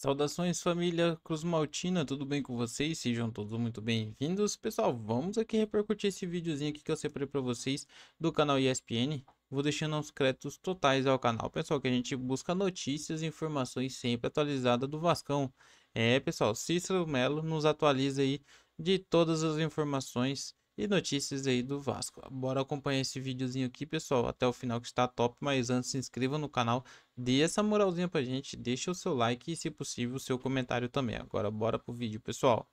Saudações família Cruz Maltina, tudo bem com vocês? Sejam todos muito bem-vindos. Pessoal, vamos aqui repercutir esse videozinho aqui que eu separei para vocês do canal ESPN. Vou deixando os créditos totais ao canal, pessoal, que a gente busca notícias e informações sempre atualizadas do Vascão. É, pessoal, Cícero Melo nos atualiza aí de todas as informações e notícias aí do Vasco. Bora acompanhar esse videozinho aqui, pessoal, até o final que está top, mas antes se inscreva no canal, dê essa moralzinha pra gente, deixa o seu like e, se possível, o seu comentário também. Agora bora pro vídeo, pessoal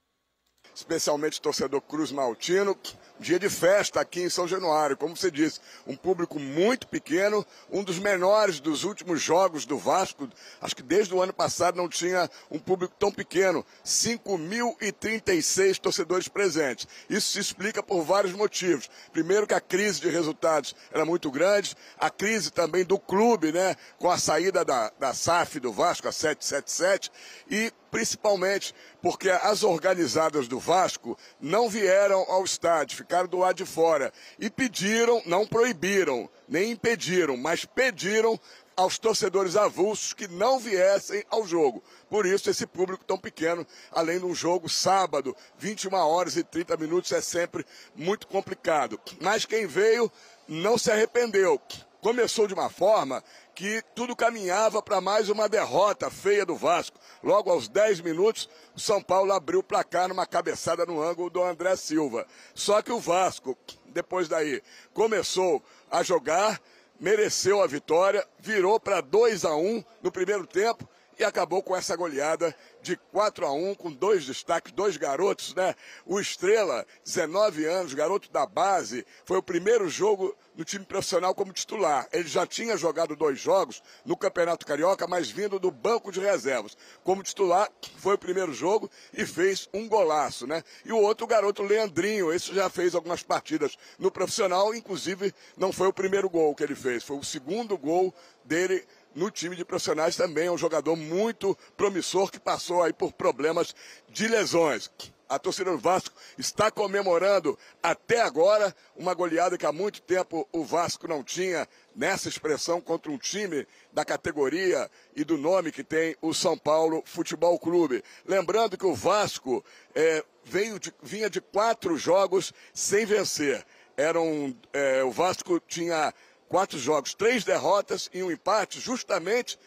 especialmente o torcedor Cruz Maltino. Dia de festa aqui em São Januário, como você disse, um público muito pequeno, um dos menores dos últimos jogos do Vasco. Acho que desde o ano passado não tinha um público tão pequeno. 5.036 torcedores presentes. Isso se explica por vários motivos. Primeiro que a crise de resultados era muito grande, a crise também do clube, né, com a saída da, da SAF do Vasco, a 777, e principalmente porque as organizadas do Vasco não vieram ao estádio, ficaram do lado de fora e pediram, não proibiram, nem impediram, mas pediram aos torcedores avulsos que não viessem ao jogo. Por isso, esse público tão pequeno, além de um jogo sábado, 21 horas e 30 minutos, é sempre muito complicado. Mas quem veio não se arrependeu começou de uma forma que tudo caminhava para mais uma derrota feia do Vasco. Logo aos 10 minutos, o São Paulo abriu o placar numa cabeçada no ângulo do André Silva. Só que o Vasco, depois daí, começou a jogar, mereceu a vitória, virou para 2 a 1 um no primeiro tempo e acabou com essa goleada de 4 a 1 com dois destaques, dois garotos, né? O Estrela, 19 anos, garoto da base, foi o primeiro jogo no time profissional como titular. Ele já tinha jogado dois jogos no Campeonato Carioca, mas vindo do banco de reservas. Como titular, foi o primeiro jogo e fez um golaço, né? E o outro garoto, Leandrinho, esse já fez algumas partidas no profissional, inclusive não foi o primeiro gol que ele fez, foi o segundo gol dele no time de profissionais também. É um jogador muito promissor que passou aí por problemas de lesões. A torcida do Vasco está comemorando até agora uma goleada que há muito tempo o Vasco não tinha nessa expressão contra um time da categoria e do nome que tem o São Paulo Futebol Clube. Lembrando que o Vasco é, veio de, vinha de quatro jogos sem vencer. Eram, é, o Vasco tinha quatro jogos, três derrotas e um empate, justamente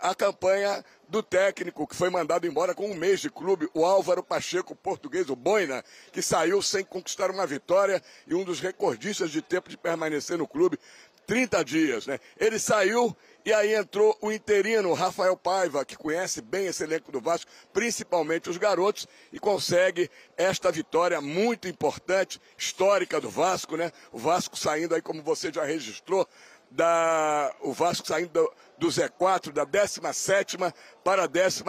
a campanha do técnico que foi mandado embora com um mês de clube, o Álvaro Pacheco, português, o Boina, que saiu sem conquistar uma vitória e um dos recordistas de tempo de permanecer no clube. 30 dias, né? Ele saiu e aí entrou o interino, Rafael Paiva, que conhece bem esse elenco do Vasco, principalmente os garotos, e consegue esta vitória muito importante, histórica do Vasco, né? O Vasco saindo aí, como você já registrou, da... o Vasco saindo da do Z4, da 17 para a 15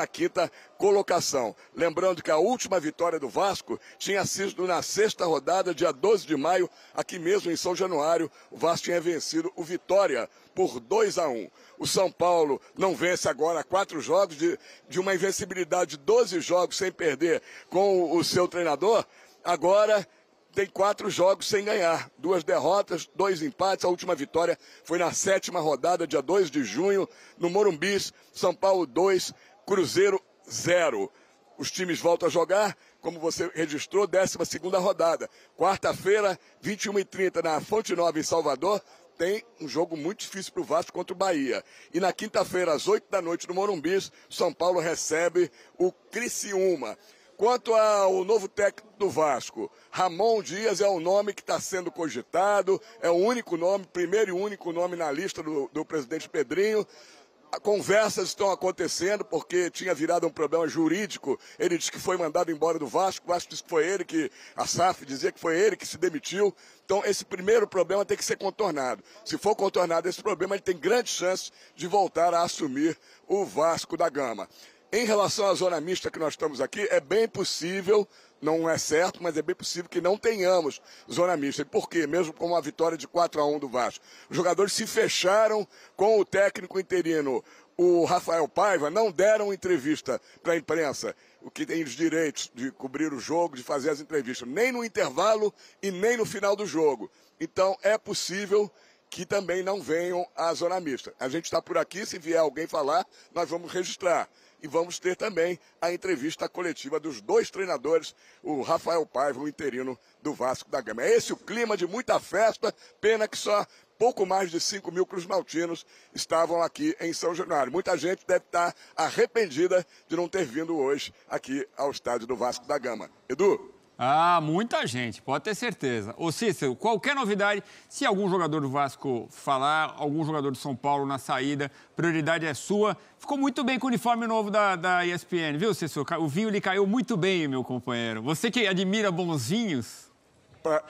colocação. Lembrando que a última vitória do Vasco tinha sido na sexta rodada, dia 12 de maio, aqui mesmo em São Januário. O Vasco tinha vencido o Vitória por 2 a 1. O São Paulo não vence agora quatro jogos, de, de uma invencibilidade de 12 jogos sem perder com o, o seu treinador. Agora tem quatro jogos sem ganhar. Duas derrotas, dois empates. A última vitória foi na sétima rodada, dia 2 de junho, no Morumbis. São Paulo 2, Cruzeiro 0. Os times voltam a jogar, como você registrou, 12 rodada. Quarta-feira, 21h30, na Fonte Nova, em Salvador. Tem um jogo muito difícil para o Vasco contra o Bahia. E na quinta-feira, às 8 da noite, no Morumbis, São Paulo recebe o Criciúma. Quanto ao novo técnico do Vasco, Ramon Dias é o nome que está sendo cogitado, é o único nome, primeiro e único nome na lista do, do presidente Pedrinho conversas estão acontecendo porque tinha virado um problema jurídico. Ele disse que foi mandado embora do Vasco, o Vasco disse que foi ele que a SAF dizia que foi ele que se demitiu. Então esse primeiro problema tem que ser contornado. Se for contornado esse problema, ele tem grande chance de voltar a assumir o Vasco da Gama. Em relação à zona mista que nós estamos aqui, é bem possível, não é certo, mas é bem possível que não tenhamos zona mista. E por quê? Mesmo com uma vitória de 4 a 1 do Vasco. Os jogadores se fecharam com o técnico interino, o Rafael Paiva, não deram entrevista para a imprensa, o que tem os direitos de cobrir o jogo, de fazer as entrevistas, nem no intervalo e nem no final do jogo. Então, é possível que também não venham à zona mista. A gente está por aqui, se vier alguém falar, nós vamos registrar e vamos ter também a entrevista coletiva dos dois treinadores, o Rafael Paiva, o interino do Vasco da Gama. É esse o clima de muita festa, pena que só pouco mais de 5 mil cruzmaltinos estavam aqui em São Januário. Muita gente deve estar arrependida de não ter vindo hoje aqui ao estádio do Vasco da Gama. Edu? Ah, muita gente, pode ter certeza. Ô Cícero, qualquer novidade, se algum jogador do Vasco falar, algum jogador do São Paulo na saída, prioridade é sua. Ficou muito bem com o uniforme novo da, da ESPN, viu, Cícero? O vinho lhe caiu muito bem, meu companheiro. Você que admira bonzinhos. Pra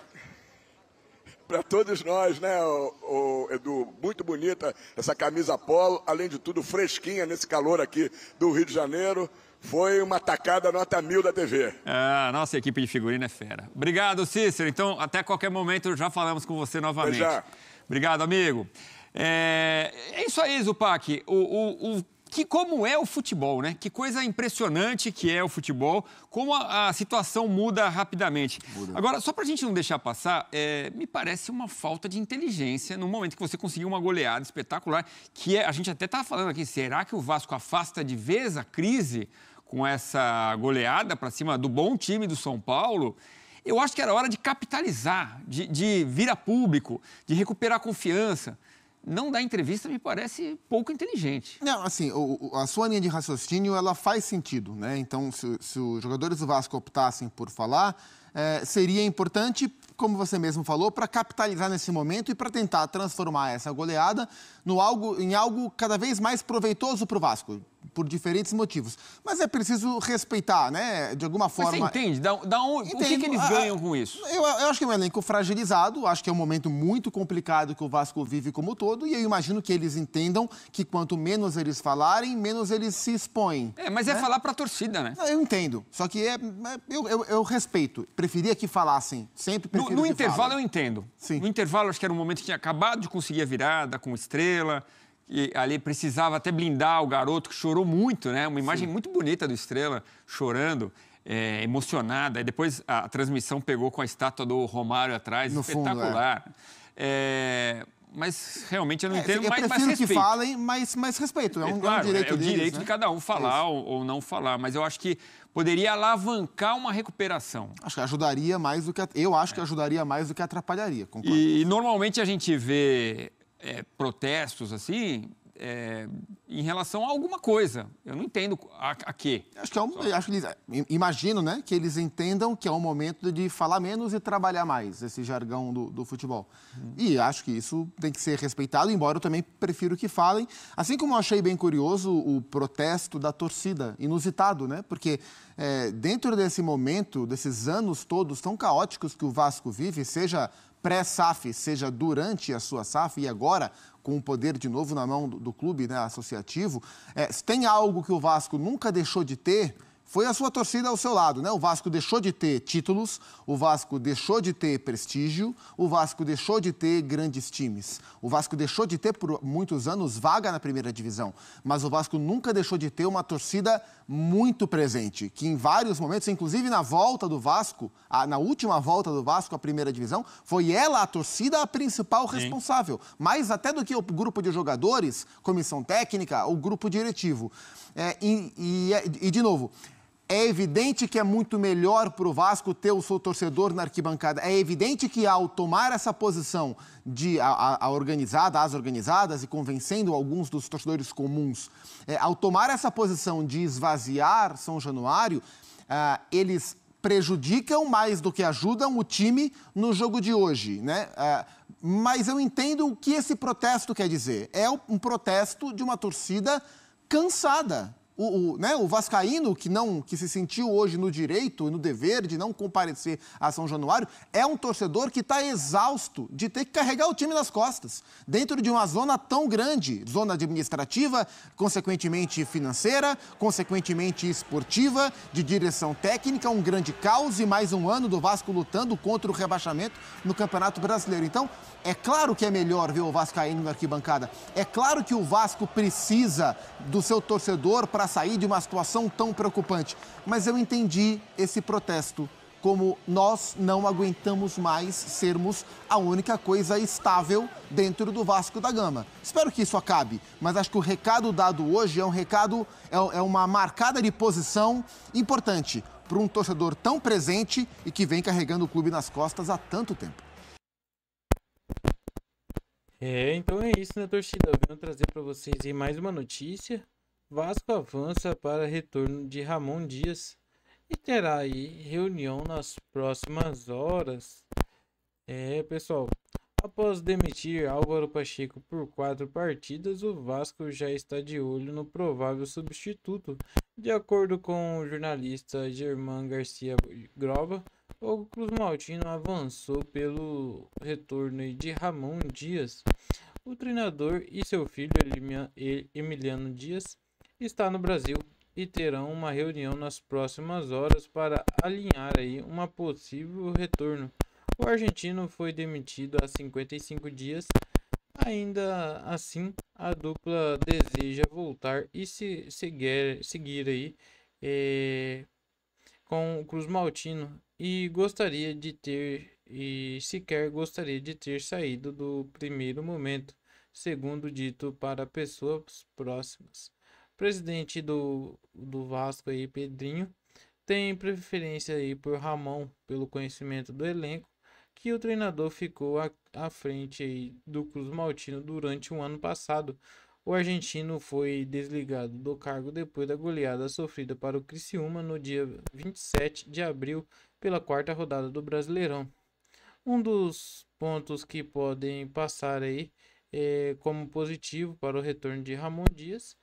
para todos nós, né, o, o, Edu? Muito bonita essa camisa polo, além de tudo fresquinha nesse calor aqui do Rio de Janeiro. Foi uma tacada nota mil da TV. É, nossa equipe de figurina é fera. Obrigado, Cícero. Então, até qualquer momento já falamos com você novamente. já. Obrigado, amigo. É, é isso aí, Zupac. O, o, o que como é o futebol, né? Que coisa impressionante que é o futebol, como a, a situação muda rapidamente. Muda. Agora, só para a gente não deixar passar, é, me parece uma falta de inteligência no momento que você conseguiu uma goleada espetacular, que é, a gente até estava falando aqui, será que o Vasco afasta de vez a crise com essa goleada para cima do bom time do São Paulo? Eu acho que era hora de capitalizar, de, de vir a público, de recuperar a confiança não dar entrevista me parece pouco inteligente. Não, assim, o, a sua linha de raciocínio ela faz sentido, né? Então, se, se os jogadores do Vasco optassem por falar, é, seria importante, como você mesmo falou, para capitalizar nesse momento e para tentar transformar essa goleada no algo, em algo cada vez mais proveitoso para o Vasco, por diferentes motivos. Mas é preciso respeitar, né? De alguma forma. Mas você entende? Da dá O que, que eles ah, ganham com isso? Ah, eu, eu, acho que é um elenco fragilizado, acho que é um momento muito complicado que o Vasco vive como todo, e eu imagino que eles entendam que quanto menos eles falarem, menos eles se expõem. É, mas é né? é falar para a torcida, né? Ah, eu entendo. Só que é, é eu, eu, eu respeito preferia que falassem. Sempre prefiro No, intervalo falem. eu entendo. Sim. No intervalo, acho que era um momento que tinha acabado de conseguir a virada com estrela. E ali precisava até blindar o garoto, que chorou muito, né? Uma imagem Sim. muito bonita do Estrela chorando. É, emocionada. E depois a, a transmissão pegou com a estátua do Romário atrás, no espetacular. Fundo, é. É, mas realmente eu não é, entendo. Eu prefiro que falem, mas, respeito. É um, claro, é um né, direito É o direito né? de cada um é falar é ou, ou, não falar. Mas eu acho que poderia alavancar uma recuperação. Acho que ajudaria mais do que... Eu acho que é. ajudaria mais do que atrapalharia, E, e normalmente a gente vê é, protestos assim é, em relação a alguma coisa. Eu não entendo a, a quê. Acho que, é um, acho que imagino né, que eles entendam que é um momento de falar menos e trabalhar mais, esse jargão do, do futebol. Hum. E acho que isso tem que ser respeitado, embora eu também prefiro que falem. Assim como eu achei bem curioso o protesto da torcida, inusitado, né? Porque é, dentro desse momento, desses anos todos tão caóticos que o Vasco vive, seja pré-SAF, seja durante a sua SAF e agora com o poder de novo na mão do, do clube né, associativo, é, tem algo que o Vasco nunca deixou de ter foi a sua torcida ao seu lado, né? O Vasco deixou de ter títulos, o Vasco deixou de ter prestígio, o Vasco deixou de ter grandes times. O Vasco deixou de ter por muitos anos vaga na primeira divisão, mas o Vasco nunca deixou de ter uma torcida muito presente, que em vários momentos, inclusive na volta do Vasco, a, na última volta do Vasco à primeira divisão, foi ela a torcida a principal responsável, mais até do que o grupo de jogadores, comissão técnica, o grupo diretivo. É, e, e, é, e de novo, é evidente que é muito melhor para o Vasco ter o seu torcedor na arquibancada. É evidente que ao tomar essa posição de a, a organizada, as organizadas e convencendo alguns dos torcedores comuns, é, ao tomar essa posição de esvaziar São Januário, é, eles prejudicam mais do que ajudam o time no jogo de hoje, né? É, mas eu entendo o que esse protesto quer dizer. É um protesto de uma torcida cansada, o, o, né, o, vascaíno que não que se sentiu hoje no direito e no dever de não comparecer a São Januário é um torcedor que está exausto de ter que carregar o time nas costas dentro de uma zona tão grande zona administrativa consequentemente financeira consequentemente esportiva de direção técnica um grande caos e mais um ano do Vasco lutando contra o rebaixamento no Campeonato Brasileiro então é claro que é melhor ver o vascaíno na arquibancada é claro que o Vasco precisa do seu torcedor para sair de uma situação tão preocupante. Mas eu entendi esse protesto como nós não aguentamos mais sermos a única coisa estável dentro do Vasco da Gama. Espero que isso acabe, mas acho que o recado dado hoje é um recado, é, é uma marcada de posição importante para um torcedor tão presente e que vem carregando o clube nas costas há tanto tempo. É, então é isso, né, torcida? Eu venho trazer para vocês aí mais uma notícia Vasco avança para retorno de Ramon Dias e terá aí reunião nas próximas horas. É, pessoal, após demitir Álvaro Pacheco por quatro partidas, o Vasco já está de olho no provável substituto. De acordo com o jornalista Germán Garcia Grova, o Cruz Maltino avançou pelo retorno de Ramon Dias. O treinador e seu filho Emiliano Dias está no Brasil e terão uma reunião nas próximas horas para alinhar aí uma possível retorno. O argentino foi demitido há 55 dias. Ainda assim, a dupla deseja voltar e se seguir, seguir aí é, com o Cruz Maltino e gostaria de ter e sequer gostaria de ter saído do primeiro momento, segundo dito para pessoas próximas presidente do, do Vasco aí, Pedrinho, tem preferência aí por Ramon pelo conhecimento do elenco, que o treinador ficou à, à frente aí do Cruz Maltino durante o um ano passado. O argentino foi desligado do cargo depois da goleada sofrida para o Criciúma no dia 27 de abril pela quarta rodada do Brasileirão. Um dos pontos que podem passar aí é, como positivo para o retorno de Ramon Dias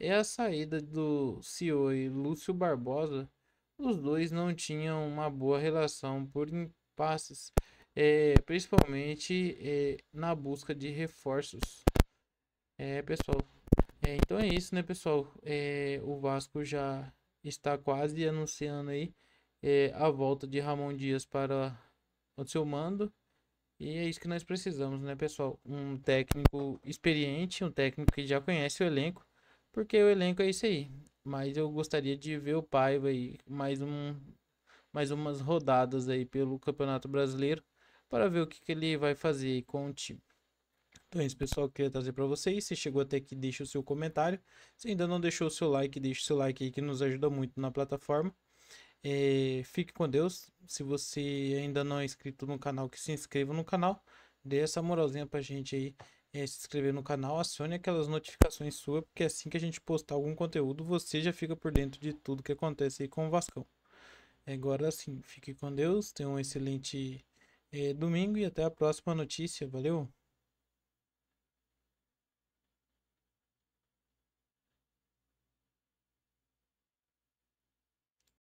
e a saída do CEO e Lúcio Barbosa, os dois não tinham uma boa relação por impasses, é, principalmente é, na busca de reforços. É, pessoal, é, então é isso, né, pessoal? É, o Vasco já está quase anunciando aí é, a volta de Ramon Dias para o seu mando. E é isso que nós precisamos, né, pessoal? Um técnico experiente, um técnico que já conhece o elenco porque o elenco é isso aí. Mas eu gostaria de ver o Paiva aí mais, um, mais umas rodadas aí pelo Campeonato Brasileiro para ver o que, que ele vai fazer aí com o time. Então é isso, pessoal, que eu queria trazer para vocês. Se chegou até aqui, deixa o seu comentário. Se ainda não deixou o seu like, deixa o seu like aí que nos ajuda muito na plataforma. É, fique com Deus. Se você ainda não é inscrito no canal, que se inscreva no canal. Dê essa moralzinha pra gente aí é, se inscrever no canal, acione aquelas notificações suas, porque assim que a gente postar algum conteúdo, você já fica por dentro de tudo que acontece aí com o Vascão. Agora sim, fique com Deus, tenha um excelente é, domingo e até a próxima notícia. Valeu!